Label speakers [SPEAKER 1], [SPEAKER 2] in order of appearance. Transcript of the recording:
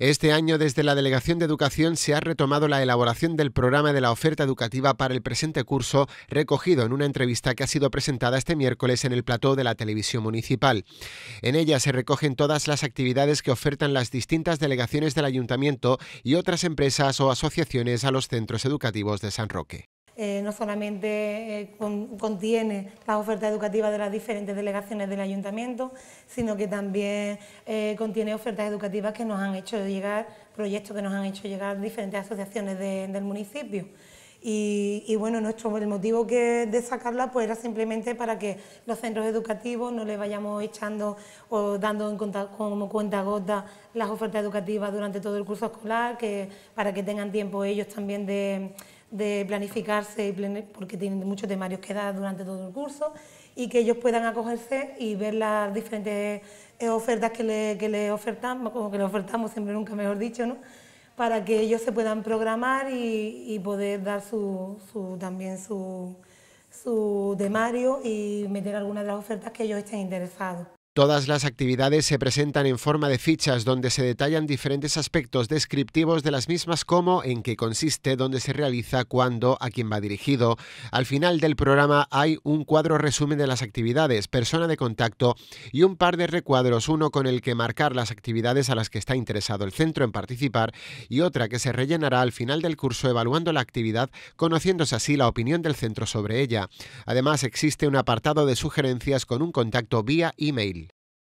[SPEAKER 1] Este año desde la Delegación de Educación se ha retomado la elaboración del programa de la oferta educativa para el presente curso, recogido en una entrevista que ha sido presentada este miércoles en el plató de la televisión municipal. En ella se recogen todas las actividades que ofertan las distintas delegaciones del ayuntamiento y otras empresas o asociaciones a los centros educativos de San Roque.
[SPEAKER 2] Eh, no solamente eh, contiene las ofertas educativas de las diferentes delegaciones del ayuntamiento, sino que también eh, contiene ofertas educativas que nos han hecho llegar, proyectos que nos han hecho llegar diferentes asociaciones del municipio. Y, bueno, nuestro, el motivo de sacarla pues era simplemente para que los centros educativos no le vayamos echando o dando en cuenta, como cuenta gota las ofertas educativas durante todo el curso escolar, que, para que tengan tiempo ellos también de de planificarse y porque tienen muchos temarios que dar durante todo el curso y que ellos puedan acogerse y ver las diferentes eh, ofertas que le, ofertamos, como que les ofertamos siempre nunca mejor dicho, ¿no? para que ellos se puedan programar y, poder dar su, también su, su temario y meter algunas de las ofertas que ellos estén interesados.
[SPEAKER 1] Todas las actividades se presentan en forma de fichas donde se detallan diferentes aspectos descriptivos de las mismas como en qué consiste, dónde se realiza, cuándo, a quién va dirigido. Al final del programa hay un cuadro resumen de las actividades, persona de contacto y un par de recuadros, uno con el que marcar las actividades a las que está interesado el centro en participar y otra que se rellenará al final del curso evaluando la actividad, conociéndose así la opinión del centro sobre ella. Además existe un apartado de sugerencias con un contacto vía email.